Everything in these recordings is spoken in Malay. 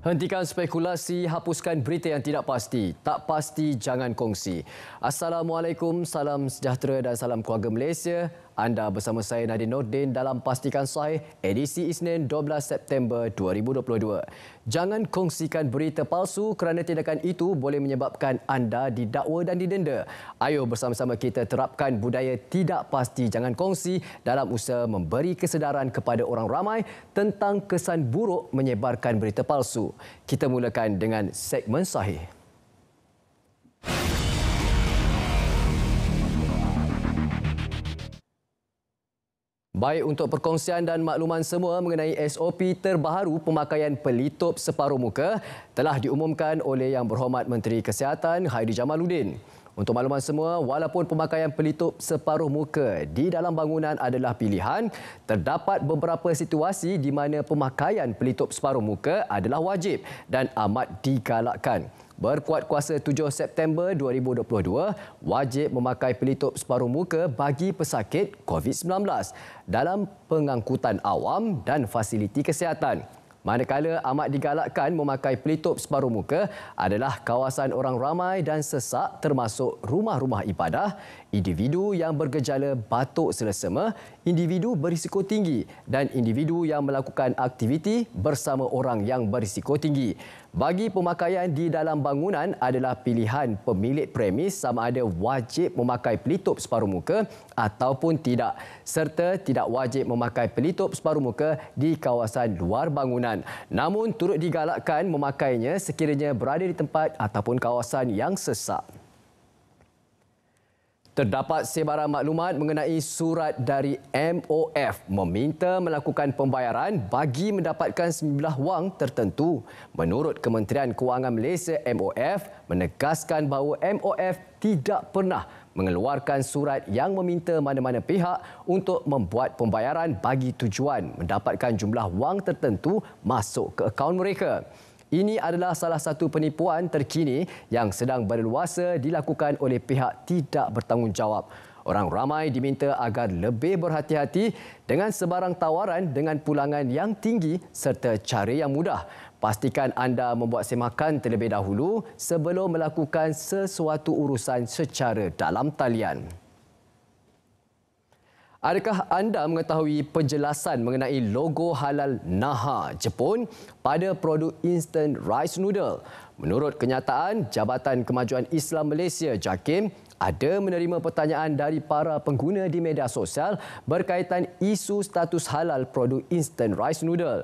Hentikan spekulasi, hapuskan berita yang tidak pasti. Tak pasti, jangan kongsi. Assalamualaikum, salam sejahtera dan salam keluarga Malaysia. Anda bersama saya Nadine Nordin dalam Pastikan Sahih edisi Isnin 12 September 2022. Jangan kongsikan berita palsu kerana tindakan itu boleh menyebabkan anda didakwa dan didenda. Ayo bersama-sama kita terapkan budaya tidak pasti jangan kongsi dalam usaha memberi kesedaran kepada orang ramai tentang kesan buruk menyebarkan berita palsu. Kita mulakan dengan segmen Sahih. Baik untuk perkongsian dan makluman semua mengenai SOP terbaru pemakaian pelitup separuh muka telah diumumkan oleh Yang Berhormat Menteri Kesihatan Haidi Jamaluddin. Untuk makluman semua, walaupun pemakaian pelitup separuh muka di dalam bangunan adalah pilihan, terdapat beberapa situasi di mana pemakaian pelitup separuh muka adalah wajib dan amat digalakkan berkuat kuasa 7 September 2022 wajib memakai pelitup separuh muka bagi pesakit COVID-19 dalam pengangkutan awam dan fasiliti kesihatan. Manakala amat digalakkan memakai pelitup separuh muka adalah kawasan orang ramai dan sesak termasuk rumah-rumah ibadah individu yang bergejala batuk selesema, individu berisiko tinggi dan individu yang melakukan aktiviti bersama orang yang berisiko tinggi. Bagi pemakaian di dalam bangunan adalah pilihan pemilik premis sama ada wajib memakai pelitup separuh muka ataupun tidak serta tidak wajib memakai pelitup separuh muka di kawasan luar bangunan. Namun turut digalakkan memakainya sekiranya berada di tempat ataupun kawasan yang sesak. Terdapat sebarang maklumat mengenai surat dari MOF meminta melakukan pembayaran bagi mendapatkan sejumlah wang tertentu. Menurut Kementerian Kewangan Malaysia MOF menegaskan bahawa MOF tidak pernah mengeluarkan surat yang meminta mana-mana pihak untuk membuat pembayaran bagi tujuan mendapatkan jumlah wang tertentu masuk ke akaun mereka. Ini adalah salah satu penipuan terkini yang sedang berluasa dilakukan oleh pihak tidak bertanggungjawab. Orang ramai diminta agar lebih berhati-hati dengan sebarang tawaran dengan pulangan yang tinggi serta cara yang mudah. Pastikan anda membuat semakan terlebih dahulu sebelum melakukan sesuatu urusan secara dalam talian. Adakah anda mengetahui penjelasan mengenai logo halal Naha Jepun pada produk instant rice noodle? Menurut kenyataan, Jabatan Kemajuan Islam Malaysia JAKIM ada menerima pertanyaan dari para pengguna di media sosial berkaitan isu status halal produk instant rice noodle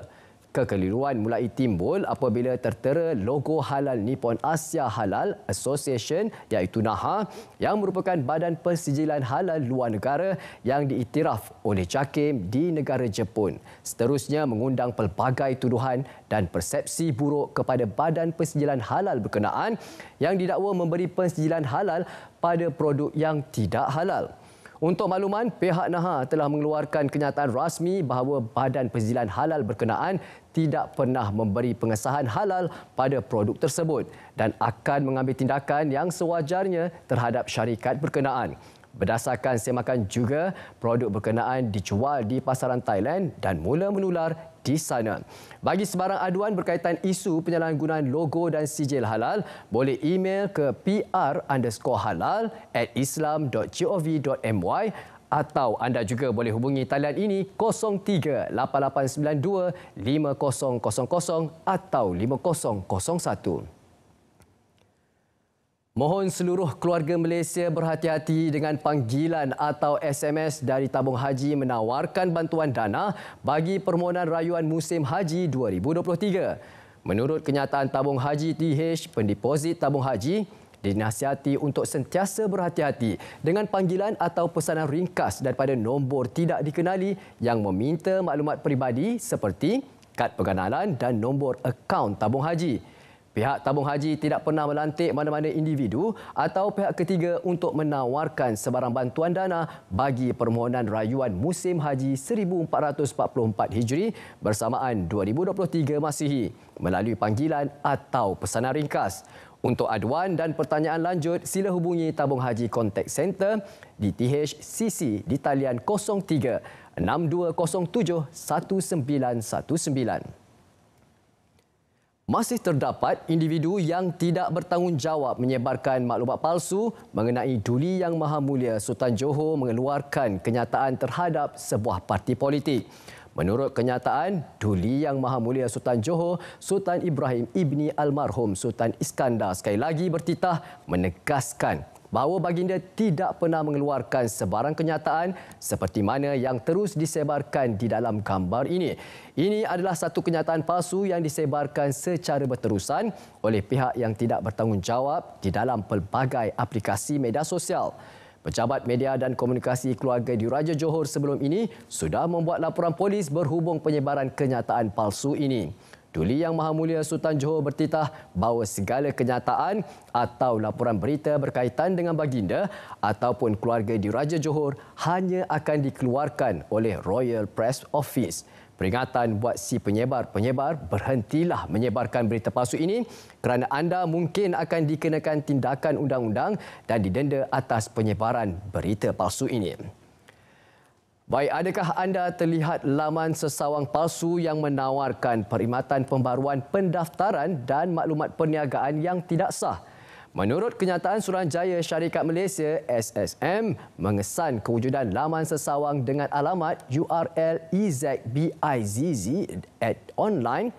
kekeliruan mulai timbul apabila tertera logo halal Nippon Asia Halal Association iaitu NAHA yang merupakan badan persijilan halal luar negara yang diiktiraf oleh JAKIM di negara Jepun. Seterusnya mengundang pelbagai tuduhan dan persepsi buruk kepada badan persijilan halal berkenaan yang didakwa memberi persijilan halal pada produk yang tidak halal. Untuk makluman, pihak Naha telah mengeluarkan kenyataan rasmi bahawa badan penzilan halal berkenaan tidak pernah memberi pengesahan halal pada produk tersebut dan akan mengambil tindakan yang sewajarnya terhadap syarikat berkenaan. Berdasarkan semakan juga, produk berkenaan dijual di pasaran Thailand dan mula menular di sana. Bagi sebarang aduan berkaitan isu penyalahgunaan logo dan sijil halal, boleh email ke pr_halal@islam.gov.my atau anda juga boleh hubungi talian ini 03 8892 5000 atau 5001. Mohon seluruh keluarga Malaysia berhati-hati dengan panggilan atau SMS dari Tabung Haji menawarkan bantuan dana bagi permohonan rayuan musim haji 2023. Menurut kenyataan Tabung Haji TH, pendeposit Tabung Haji dinasihati untuk sentiasa berhati-hati dengan panggilan atau pesanan ringkas daripada nombor tidak dikenali yang meminta maklumat peribadi seperti kad pengenalan dan nombor akaun Tabung Haji. Pihak tabung haji tidak pernah melantik mana-mana individu atau pihak ketiga untuk menawarkan sebarang bantuan dana bagi permohonan rayuan musim haji 1444 Hijri bersamaan 2023 Masihi melalui panggilan atau pesanan ringkas. Untuk aduan dan pertanyaan lanjut, sila hubungi Tabung Haji Contact Center di THCC di talian 03 6207 1919. Masih terdapat individu yang tidak bertanggungjawab menyebarkan maklumat palsu mengenai Duli Yang Maha Mulia Sultan Johor mengeluarkan kenyataan terhadap sebuah parti politik. Menurut kenyataan, Duli Yang Maha Mulia Sultan Johor, Sultan Ibrahim Ibni Almarhum Sultan Iskandar sekali lagi bertitah menegaskan bahawa baginda tidak pernah mengeluarkan sebarang kenyataan seperti mana yang terus disebarkan di dalam gambar ini. Ini adalah satu kenyataan palsu yang disebarkan secara berterusan oleh pihak yang tidak bertanggungjawab di dalam pelbagai aplikasi media sosial. Pejabat Media dan Komunikasi Keluarga di Raja Johor sebelum ini sudah membuat laporan polis berhubung penyebaran kenyataan palsu ini. Duli Yang Maha Mulia Sultan Johor bertitah bahawa segala kenyataan atau laporan berita berkaitan dengan baginda ataupun keluarga di Raja Johor hanya akan dikeluarkan oleh Royal Press Office. Peringatan buat si penyebar-penyebar berhentilah menyebarkan berita palsu ini kerana anda mungkin akan dikenakan tindakan undang-undang dan didenda atas penyebaran berita palsu ini. Baik, adakah anda terlihat laman sesawang palsu yang menawarkan perkhidmatan pembaruan pendaftaran dan maklumat perniagaan yang tidak sah? Menurut kenyataan Suruhanjaya Syarikat Malaysia SSM mengesan kewujudan laman sesawang dengan alamat URL EZBIZZ at online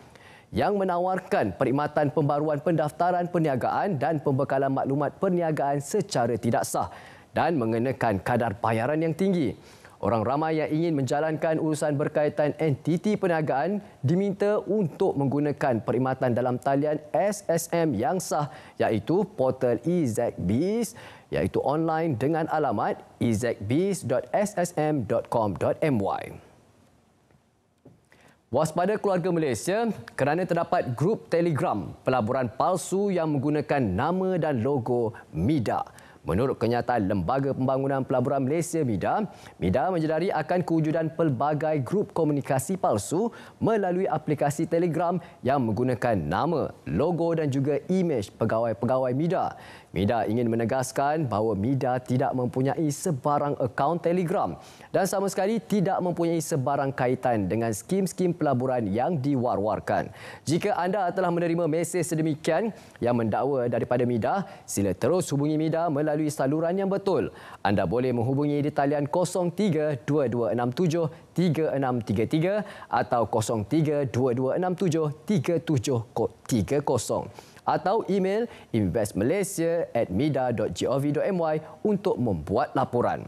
yang menawarkan perkhidmatan pembaruan pendaftaran perniagaan dan pembekalan maklumat perniagaan secara tidak sah dan mengenakan kadar bayaran yang tinggi. Orang ramai yang ingin menjalankan urusan berkaitan entiti perniagaan diminta untuk menggunakan perkhidmatan dalam talian SSM yang sah iaitu portal EZBiz iaitu online dengan alamat ezbiz.ssm.com.my. Waspada keluarga Malaysia kerana terdapat grup Telegram pelaburan palsu yang menggunakan nama dan logo MIDA. Menurut kenyataan Lembaga Pembangunan Pelaburan Malaysia MIDA, MIDA menjadari akan kewujudan pelbagai grup komunikasi palsu melalui aplikasi Telegram yang menggunakan nama, logo dan juga imej pegawai-pegawai MIDA. MIDA ingin menegaskan bahawa MIDA tidak mempunyai sebarang akaun Telegram dan sama sekali tidak mempunyai sebarang kaitan dengan skim-skim pelaburan yang diwar-warkan. Jika anda telah menerima mesej sedemikian yang mendakwa daripada MIDA, sila terus hubungi MIDA melalui saluran yang betul. Anda boleh menghubungi di talian 03 3633 atau 0322673730 kod 30 atau email investmalaysia@mida.gov.my untuk membuat laporan.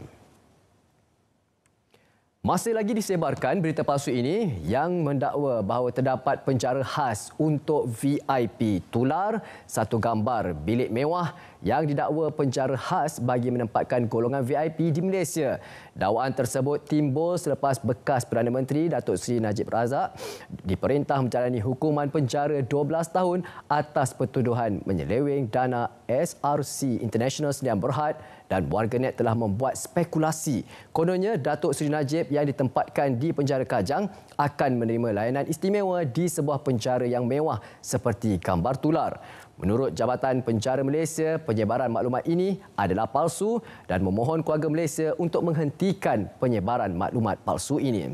Masih lagi disebarkan berita palsu ini yang mendakwa bahawa terdapat penjara khas untuk VIP tular satu gambar bilik mewah yang didakwa penjara khas bagi menempatkan golongan VIP di Malaysia. Dakwaan tersebut timbul selepas bekas Perdana Menteri Datuk Seri Najib Razak diperintah menjalani hukuman penjara 12 tahun atas pertuduhan menyeleweng dana SRC International Sdn Bhd dan warganet telah membuat spekulasi. Kononnya, Datuk Seri Najib yang ditempatkan di penjara Kajang akan menerima layanan istimewa di sebuah penjara yang mewah seperti gambar tular. Menurut Jabatan Penjara Malaysia, penyebaran maklumat ini adalah palsu dan memohon keluarga Malaysia untuk menghentikan penyebaran maklumat palsu ini.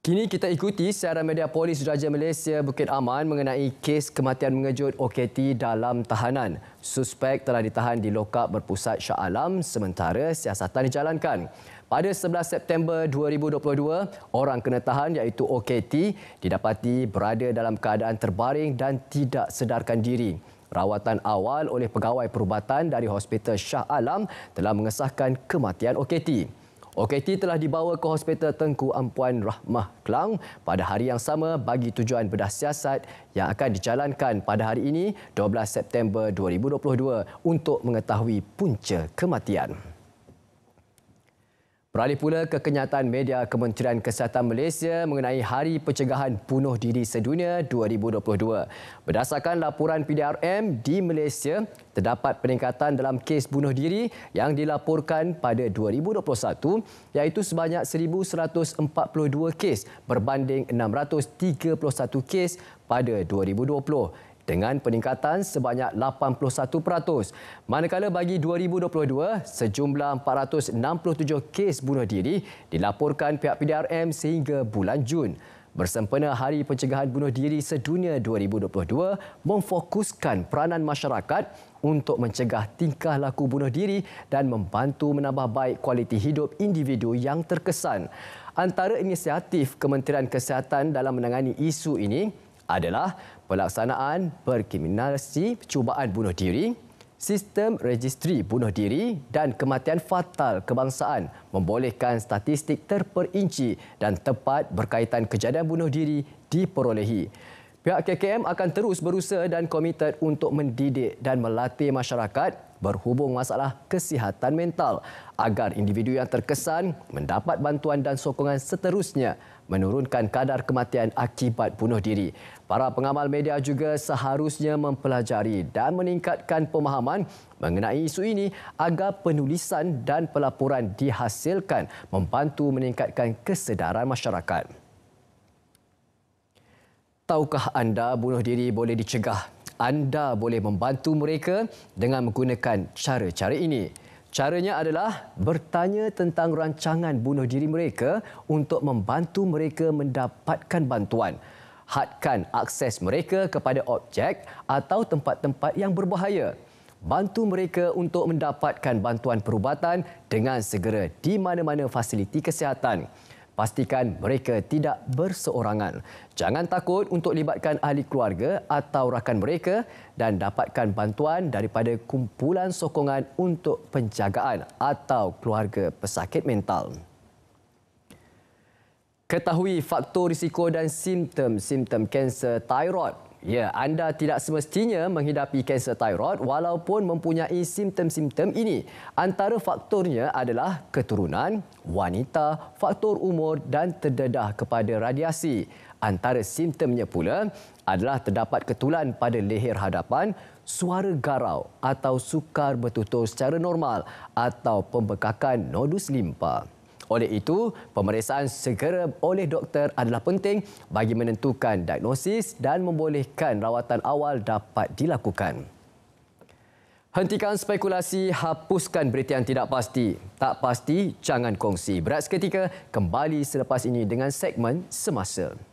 Kini kita ikuti siaran media polis Raja Malaysia Bukit Aman mengenai kes kematian mengejut OKT dalam tahanan. Suspek telah ditahan di lokap berpusat Shah Alam sementara siasatan dijalankan. Pada 11 September 2022, orang kena tahan iaitu OKT didapati berada dalam keadaan terbaring dan tidak sedarkan diri. Rawatan awal oleh pegawai perubatan dari Hospital Shah Alam telah mengesahkan kematian OKT. OKT telah dibawa ke Hospital Tengku Ampuan Rahmah Kelang pada hari yang sama bagi tujuan bedah siasat yang akan dijalankan pada hari ini 12 September 2022 untuk mengetahui punca kematian. Beralih pula ke kenyataan media Kementerian Kesihatan Malaysia mengenai Hari Pencegahan Bunuh Diri Sedunia 2022. Berdasarkan laporan PDRM di Malaysia, terdapat peningkatan dalam kes bunuh diri yang dilaporkan pada 2021 iaitu sebanyak 1,142 kes berbanding 631 kes pada 2020 dengan peningkatan sebanyak 81%. Manakala bagi 2022, sejumlah 467 kes bunuh diri dilaporkan pihak PDRM sehingga bulan Jun. Bersempena Hari Pencegahan Bunuh Diri Sedunia 2022 memfokuskan peranan masyarakat untuk mencegah tingkah laku bunuh diri dan membantu menambah baik kualiti hidup individu yang terkesan. Antara inisiatif Kementerian Kesihatan dalam menangani isu ini adalah pelaksanaan perkriminalisasi percubaan bunuh diri, sistem registri bunuh diri dan kematian fatal kebangsaan membolehkan statistik terperinci dan tepat berkaitan kejadian bunuh diri diperolehi. Pihak KKM akan terus berusaha dan komited untuk mendidik dan melatih masyarakat berhubung masalah kesihatan mental agar individu yang terkesan mendapat bantuan dan sokongan seterusnya menurunkan kadar kematian akibat bunuh diri. Para pengamal media juga seharusnya mempelajari dan meningkatkan pemahaman mengenai isu ini agar penulisan dan pelaporan dihasilkan membantu meningkatkan kesedaran masyarakat. Tahukah anda bunuh diri boleh dicegah? Anda boleh membantu mereka dengan menggunakan cara-cara ini. Caranya adalah bertanya tentang rancangan bunuh diri mereka untuk membantu mereka mendapatkan bantuan. Hadkan akses mereka kepada objek atau tempat-tempat yang berbahaya. Bantu mereka untuk mendapatkan bantuan perubatan dengan segera di mana-mana fasiliti kesihatan. Pastikan mereka tidak berseorangan. Jangan takut untuk libatkan ahli keluarga atau rakan mereka dan dapatkan bantuan daripada kumpulan sokongan untuk penjagaan atau keluarga pesakit mental. Ketahui faktor risiko dan simptom-simptom kanser tiroid. Ya, anda tidak semestinya menghidapi kanser tiroid walaupun mempunyai simptom-simptom ini. Antara faktornya adalah keturunan, wanita, faktor umur dan terdedah kepada radiasi. Antara simptomnya pula adalah terdapat ketulan pada leher hadapan, suara garau atau sukar bertutur secara normal atau pembekakan nodus limpa. Oleh itu, pemeriksaan segera oleh doktor adalah penting bagi menentukan diagnosis dan membolehkan rawatan awal dapat dilakukan. Hentikan spekulasi, hapuskan berita yang tidak pasti. Tak pasti, jangan kongsi. Berat seketika, kembali selepas ini dengan segmen Semasa. Semasa.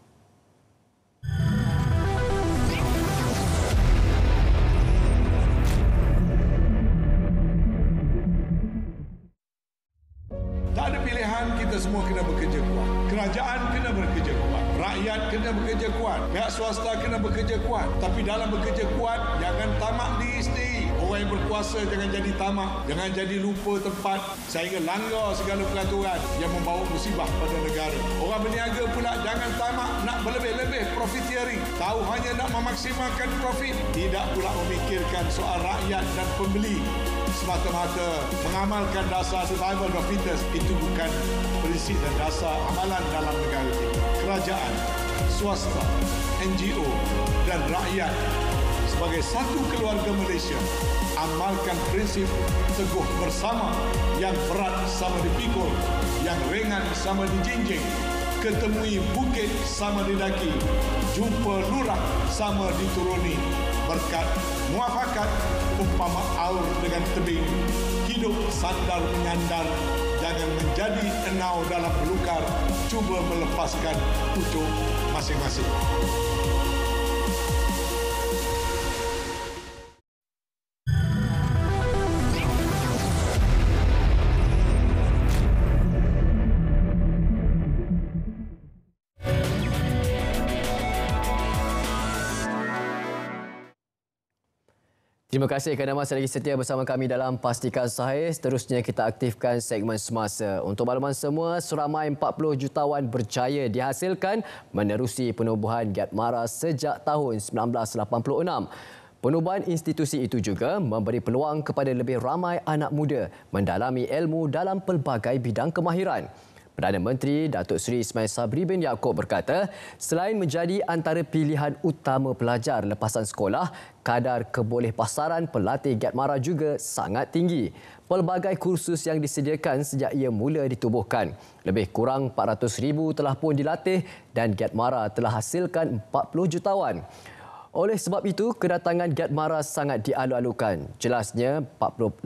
swasta kena bekerja kuat. Tapi dalam bekerja kuat, jangan tamak diri sendiri. Orang yang berkuasa jangan jadi tamak. Jangan jadi lupa tempat sehingga langgar segala peraturan yang membawa musibah pada negara. Orang berniaga pula jangan tamak nak berlebih-lebih profiteering. Tahu hanya nak memaksimalkan profit. Tidak pula memikirkan soal rakyat dan pembeli. Semata-mata mengamalkan dasar survival of fitness itu bukan prinsip dan dasar amalan dalam negara Kerajaan swasta, NGO dan rakyat sebagai satu keluarga Malaysia amalkan prinsip teguh bersama yang berat sama dipikul yang ringan sama dijinjing ketemui bukit sama didaki jumpa lurah sama dituruni berkat muafakat umpama aur dengan tebing hidup sandar menyandar yang menjadi enau dalam belukar cuba melepaskan kutuk masing-masing. Terima kasih kerana masih lagi setia bersama kami dalam Pastikan Sahih. Seterusnya kita aktifkan segmen semasa. Untuk makluman semua, seramai 40 jutawan berjaya dihasilkan menerusi penubuhan mara sejak tahun 1986. Penubuhan institusi itu juga memberi peluang kepada lebih ramai anak muda mendalami ilmu dalam pelbagai bidang kemahiran. Perdana Menteri Datuk Seri Ismail Sabri bin Yaakob berkata, selain menjadi antara pilihan utama pelajar lepasan sekolah, kadar kebolehpasaran pelatih giat mara juga sangat tinggi. Pelbagai kursus yang disediakan sejak ia mula ditubuhkan. Lebih kurang 400,000 telah pun dilatih dan giat mara telah hasilkan 40 jutawan. Oleh sebab itu, kedatangan giat mara sangat dialu-alukan. Jelasnya, 80%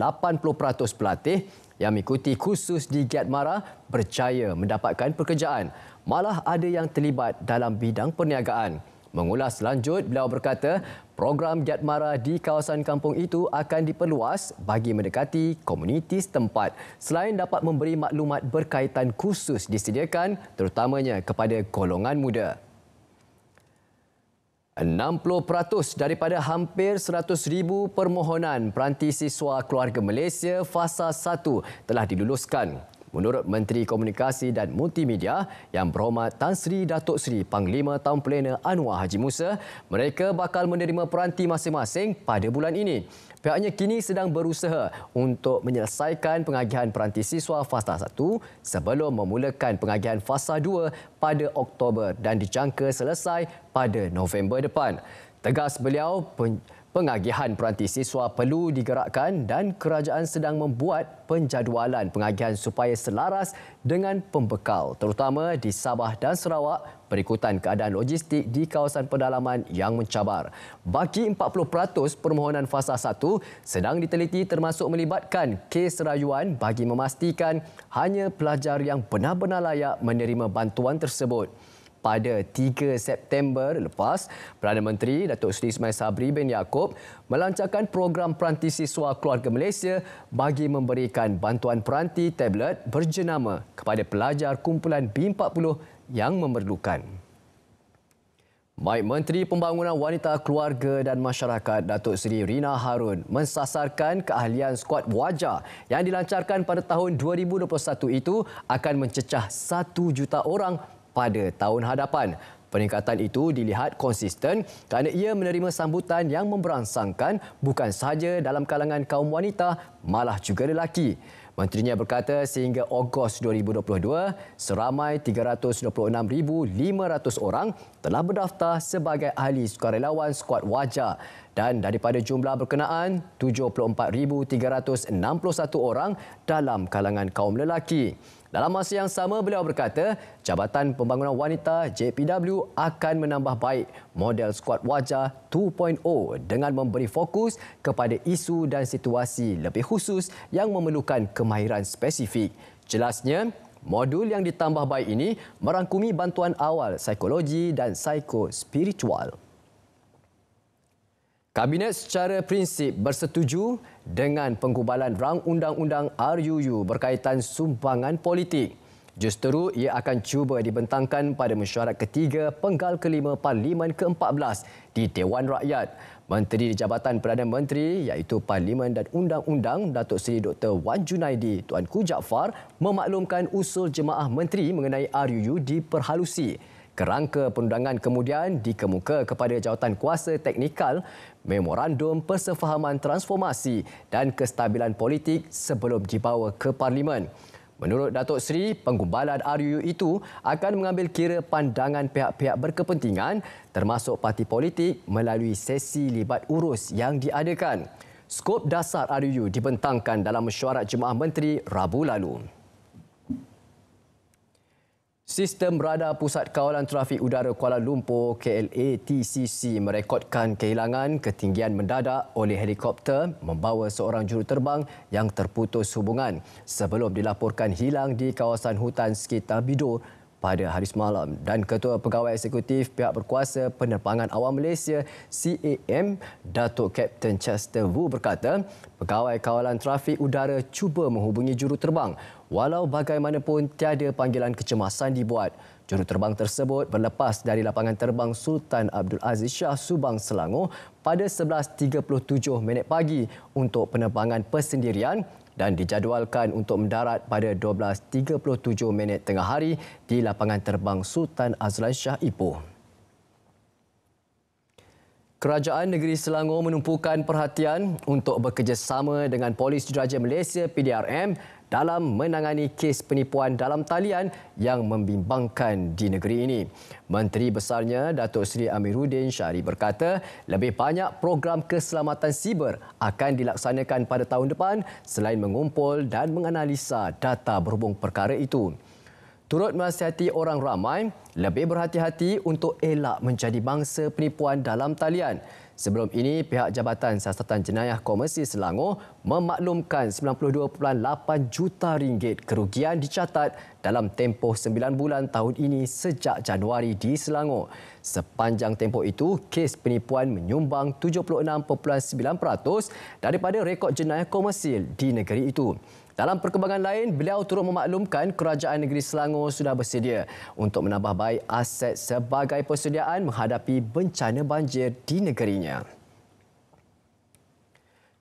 pelatih yang mengikuti kursus di Giat Mara percaya mendapatkan pekerjaan. Malah ada yang terlibat dalam bidang perniagaan. Mengulas lanjut, beliau berkata program Giat Mara di kawasan kampung itu akan diperluas bagi mendekati komuniti setempat. Selain dapat memberi maklumat berkaitan kursus disediakan terutamanya kepada golongan muda. 60% daripada hampir 100,000 permohonan peranti siswa keluarga Malaysia fasa 1 telah diluluskan. Menurut Menteri Komunikasi dan Multimedia yang berhormat Tan Sri Datuk Sri Panglima Tahun Plena Anwar Haji Musa, mereka bakal menerima peranti masing-masing pada bulan ini. Pihaknya kini sedang berusaha untuk menyelesaikan pengagihan peranti siswa fasa 1 sebelum memulakan pengagihan fasa 2 pada Oktober dan dijangka selesai pada November depan. Tegas beliau, Pengagihan peranti siswa perlu digerakkan dan kerajaan sedang membuat penjadualan pengagihan supaya selaras dengan pembekal terutama di Sabah dan Sarawak berikutan keadaan logistik di kawasan pedalaman yang mencabar. Baki 40% permohonan fasa 1 sedang diteliti termasuk melibatkan kes rayuan bagi memastikan hanya pelajar yang benar-benar layak menerima bantuan tersebut pada 3 September lepas Perdana Menteri Datuk Seri Ismail Sabri bin Yaakob melancarkan program peranti siswa keluarga Malaysia bagi memberikan bantuan peranti tablet berjenama kepada pelajar kumpulan B40 yang memerlukan. Baik Menteri Pembangunan Wanita Keluarga dan Masyarakat Datuk Seri Rina Harun mensasarkan keahlian skuad wajah yang dilancarkan pada tahun 2021 itu akan mencecah 1 juta orang pada tahun hadapan. Peningkatan itu dilihat konsisten kerana ia menerima sambutan yang memberangsangkan bukan sahaja dalam kalangan kaum wanita malah juga lelaki. Menterinya berkata sehingga Ogos 2022, seramai 326,500 orang telah berdaftar sebagai ahli sukarelawan skuad wajar dan daripada jumlah berkenaan, 74,361 orang dalam kalangan kaum lelaki. Dalam masa yang sama, beliau berkata Jabatan Pembangunan Wanita JPW akan menambah baik model skuad wajah 2.0 dengan memberi fokus kepada isu dan situasi lebih khusus yang memerlukan kemahiran spesifik. Jelasnya, modul yang ditambah baik ini merangkumi bantuan awal psikologi dan psikospiritual. Kabinet secara prinsip bersetuju dengan pengkubalan rang undang-undang RUU berkaitan sumbangan politik. Justeru ia akan cuba dibentangkan pada mesyuarat ketiga penggal kelima Parlimen ke-14 di Dewan Rakyat. Menteri di Jabatan Perdana Menteri iaitu Parlimen dan Undang-Undang Datuk Seri Dr. Wan Junaidi Tuan Ku Jaafar memaklumkan usul jemaah menteri mengenai RUU diperhalusi. Kerangka perundangan kemudian dikemuka kepada jawatan kuasa teknikal memorandum persefahaman transformasi dan kestabilan politik sebelum dibawa ke Parlimen. Menurut Datuk Seri, penggumbalan RUU itu akan mengambil kira pandangan pihak-pihak berkepentingan termasuk parti politik melalui sesi libat urus yang diadakan. Skop dasar RUU dibentangkan dalam mesyuarat Jemaah Menteri Rabu lalu. Sistem radar Pusat Kawalan Trafik Udara Kuala Lumpur (KLATCC) merekodkan kehilangan ketinggian mendadak oleh helikopter membawa seorang juruterbang yang terputus hubungan sebelum dilaporkan hilang di kawasan hutan sekitar Bidur pada hari semalam dan Ketua Pegawai Eksekutif Pihak Berkuasa Penerbangan Awam Malaysia CAM Datuk Kapten Chester Wu berkata pegawai kawalan trafik udara cuba menghubungi juruterbang Walau bagaimanapun tiada panggilan kecemasan dibuat, juruterbang tersebut berlepas dari lapangan terbang Sultan Abdul Aziz Shah Subang Selangor pada 11.37 pagi untuk penerbangan persendirian dan dijadualkan untuk mendarat pada 12.37 tengah hari di lapangan terbang Sultan Azlan Shah Ipoh. Kerajaan Negeri Selangor menumpukan perhatian untuk bekerjasama dengan Polis Jeraja Malaysia PDRM dalam menangani kes penipuan dalam talian yang membimbangkan di negeri ini. Menteri besarnya Datuk Seri Amiruddin Syari berkata, lebih banyak program keselamatan siber akan dilaksanakan pada tahun depan selain mengumpul dan menganalisa data berhubung perkara itu turut menasihati orang ramai lebih berhati-hati untuk elak menjadi bangsa penipuan dalam talian. Sebelum ini, pihak Jabatan Siasatan Jenayah Komersi Selangor memaklumkan 92.8 juta ringgit kerugian dicatat dalam tempoh 9 bulan tahun ini sejak Januari di Selangor. Sepanjang tempoh itu, kes penipuan menyumbang 76.9% daripada rekod jenayah komersil di negeri itu. Dalam perkembangan lain, beliau turut memaklumkan Kerajaan Negeri Selangor sudah bersedia untuk menambah baik aset sebagai persediaan menghadapi bencana banjir di negerinya.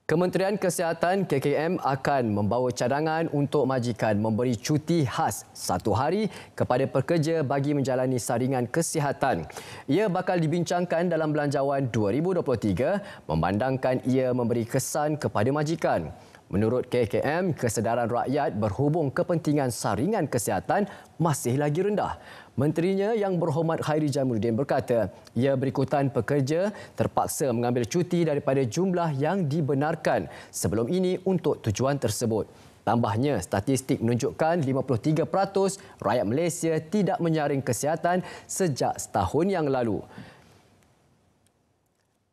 Kementerian Kesihatan KKM akan membawa cadangan untuk majikan memberi cuti khas satu hari kepada pekerja bagi menjalani saringan kesihatan. Ia bakal dibincangkan dalam Belanjawan 2023 memandangkan ia memberi kesan kepada majikan. Menurut KKM, kesedaran rakyat berhubung kepentingan saringan kesihatan masih lagi rendah. Menterinya yang berhormat Khairi Jamaluddin berkata, ia berikutan pekerja terpaksa mengambil cuti daripada jumlah yang dibenarkan sebelum ini untuk tujuan tersebut. Tambahnya, statistik menunjukkan 53% rakyat Malaysia tidak menyaring kesihatan sejak setahun yang lalu.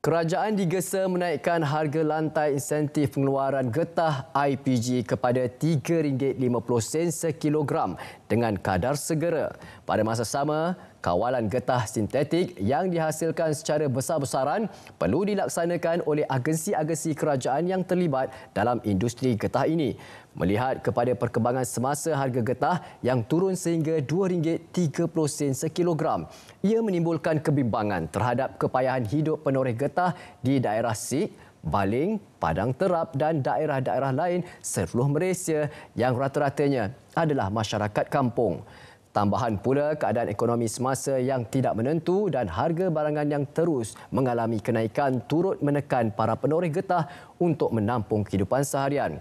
Kerajaan digesa menaikkan harga lantai insentif pengeluaran getah IPG kepada RM3.50 sekilogram dengan kadar segera. Pada masa sama, kawalan getah sintetik yang dihasilkan secara besar-besaran perlu dilaksanakan oleh agensi-agensi kerajaan yang terlibat dalam industri getah ini. Melihat kepada perkembangan semasa harga getah yang turun sehingga RM2.30 sekilogram ia menimbulkan kebimbangan terhadap kepayahan hidup penoreh getah di daerah Sik, Baling, Padang Terap dan daerah-daerah lain seluruh Malaysia yang rata-ratanya adalah masyarakat kampung. Tambahan pula keadaan ekonomi semasa yang tidak menentu dan harga barangan yang terus mengalami kenaikan turut menekan para penoreh getah untuk menampung kehidupan seharian.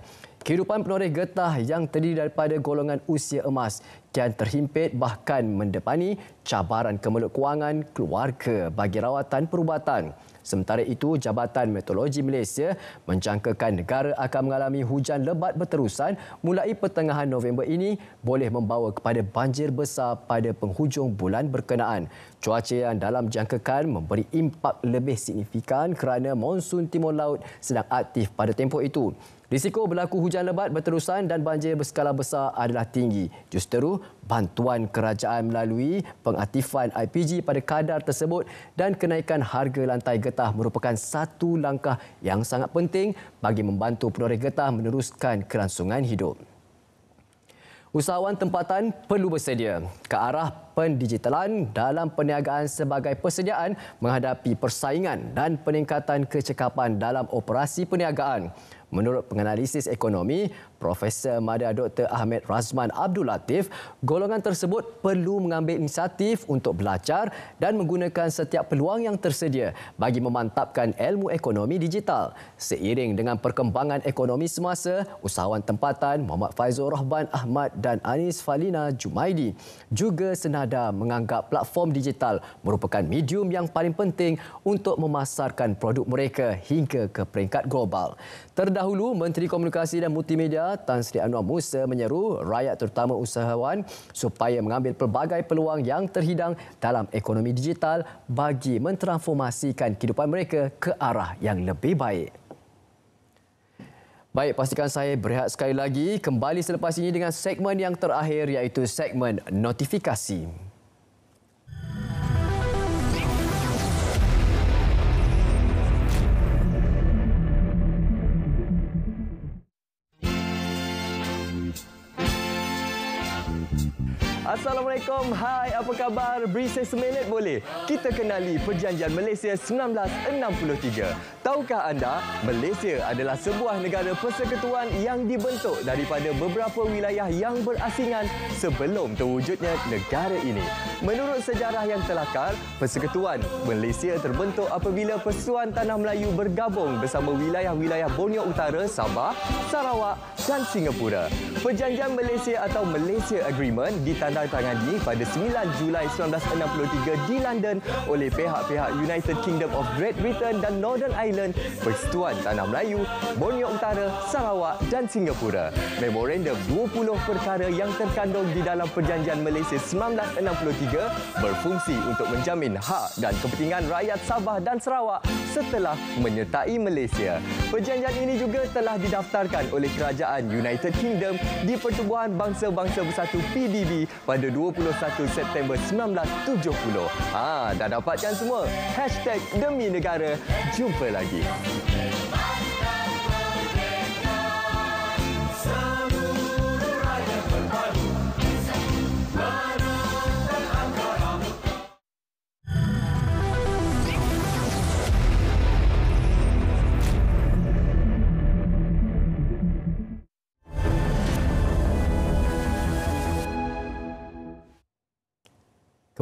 Kehidupan penoreh getah yang terdiri daripada golongan usia emas kian terhimpit bahkan mendepani cabaran kemelut kewangan keluarga bagi rawatan perubatan. Sementara itu, Jabatan Meteorologi Malaysia menjangkakan negara akan mengalami hujan lebat berterusan mulai pertengahan November ini boleh membawa kepada banjir besar pada penghujung bulan berkenaan. Cuaca yang dalam jangkakan memberi impak lebih signifikan kerana monsun timur laut sedang aktif pada tempoh itu. Risiko berlaku hujan lebat berterusan dan banjir berskala besar adalah tinggi. Justeru, bantuan kerajaan melalui pengaktifan IPG pada kadar tersebut dan kenaikan harga lantai getah merupakan satu langkah yang sangat penting bagi membantu penoreh getah meneruskan kelangsungan hidup. Usahawan tempatan perlu bersedia ke arah pendigitalan dalam perniagaan sebagai persediaan menghadapi persaingan dan peningkatan kecekapan dalam operasi perniagaan. Menurut penganalisis ekonomi, Profesor Madya Dr. Ahmed Razman Abdul Latif, golongan tersebut perlu mengambil inisiatif untuk belajar dan menggunakan setiap peluang yang tersedia bagi memantapkan ilmu ekonomi digital. Seiring dengan perkembangan ekonomi semasa, usahawan tempatan Muhammad Faizul Rahman Ahmad dan Anis Falina Jumaidi juga senada Kanada menganggap platform digital merupakan medium yang paling penting untuk memasarkan produk mereka hingga ke peringkat global. Terdahulu, Menteri Komunikasi dan Multimedia Tan Sri Anwar Musa menyeru rakyat terutama usahawan supaya mengambil pelbagai peluang yang terhidang dalam ekonomi digital bagi mentransformasikan kehidupan mereka ke arah yang lebih baik. Baik, pastikan saya berehat sekali lagi. Kembali selepas ini dengan segmen yang terakhir iaitu segmen notifikasi. Assalamualaikum. Hai, apa khabar? Beri seminit boleh? Kita kenali Perjanjian Malaysia 1963. Tahukah anda, Malaysia adalah sebuah negara persekutuan yang dibentuk daripada beberapa wilayah yang berasingan sebelum terwujudnya negara ini. Menurut sejarah yang telakar, persekutuan Malaysia terbentuk apabila Persatuan Tanah Melayu bergabung bersama wilayah-wilayah Borneo Utara, Sabah, Sarawak dan Singapura. Perjanjian Malaysia atau Malaysia Agreement ditanda ditandatangani pada 9 Julai 1963 di London oleh pihak-pihak United Kingdom of Great Britain dan Northern Ireland, Persekutuan Tanah Melayu, Borneo Utara, Sarawak dan Singapura. Memorandum 20 perkara yang terkandung di dalam Perjanjian Malaysia 1963 berfungsi untuk menjamin hak dan kepentingan rakyat Sabah dan Sarawak setelah menyertai Malaysia. Perjanjian ini juga telah didaftarkan oleh Kerajaan United Kingdom di Pertubuhan Bangsa-Bangsa Bersatu (PBB) pada 21 September 1970. Ha, ah, dah dapatkan semua. Hashtag Demi Negara. Jumpa lagi.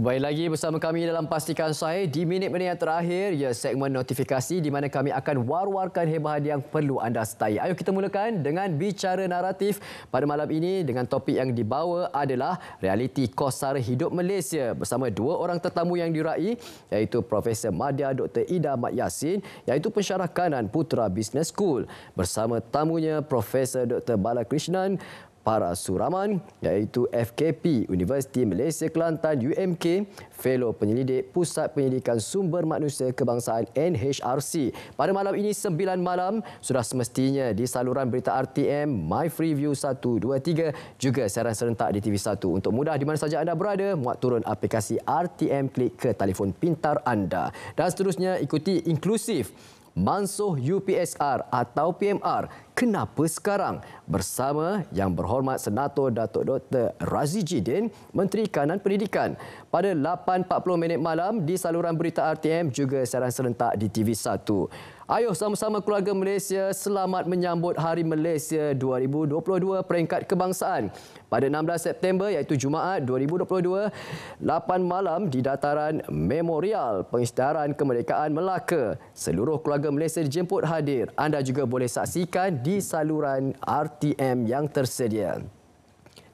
Kembali lagi bersama kami dalam Pastikan saya di minit-minit yang terakhir, ya segmen notifikasi di mana kami akan war-warkan hebahan yang perlu anda setai. Ayo kita mulakan dengan bicara naratif pada malam ini dengan topik yang dibawa adalah realiti kosar hidup Malaysia bersama dua orang tetamu yang diraih iaitu Profesor Madia Dr. Ida Mat Yassin iaitu pensyarah kanan Putra Business School bersama tamunya Profesor Dr. Balakrishnan para suraman iaitu FKP Universiti Malaysia Kelantan UMK Fellow Penyelidik Pusat Penyelidikan Sumber Manusia Kebangsaan NHRC. Pada malam ini 9 malam sudah semestinya di saluran berita RTM My Free View 123 juga siaran serentak di TV1. Untuk mudah di mana saja anda berada muat turun aplikasi RTM klik ke telefon pintar anda. Dan seterusnya ikuti inklusif Mansuh UPSR atau PMR kenapa sekarang bersama yang berhormat Senator Datuk Dr. Razi Jidin, Menteri Kanan Pendidikan pada 8.40 malam di saluran berita RTM juga secara serentak di TV1. Ayo sama-sama keluarga Malaysia selamat menyambut Hari Malaysia 2022 peringkat kebangsaan. Pada 16 September iaitu Jumaat 2022, 8 malam di dataran Memorial Pengisytiharan Kemerdekaan Melaka. Seluruh keluarga Malaysia dijemput hadir. Anda juga boleh saksikan di saluran RTM yang tersedia.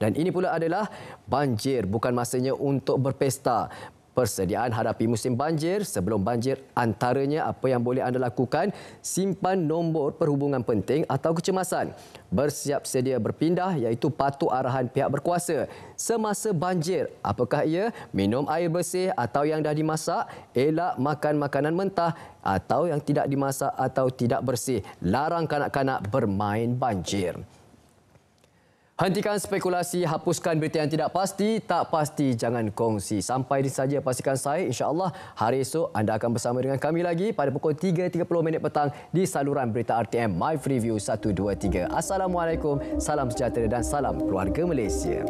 Dan ini pula adalah banjir bukan masanya untuk berpesta persediaan hadapi musim banjir sebelum banjir antaranya apa yang boleh anda lakukan simpan nombor perhubungan penting atau kecemasan bersiap sedia berpindah iaitu patuh arahan pihak berkuasa semasa banjir apakah ia minum air bersih atau yang dah dimasak elak makan makanan mentah atau yang tidak dimasak atau tidak bersih larang kanak-kanak bermain banjir Hentikan spekulasi, hapuskan berita yang tidak pasti, tak pasti jangan kongsi. Sampai di saja pastikan saya insya-Allah hari esok anda akan bersama dengan kami lagi pada pukul 3.30 minit petang di saluran berita RTM My Preview 123. Assalamualaikum, salam sejahtera dan salam keluarga Malaysia.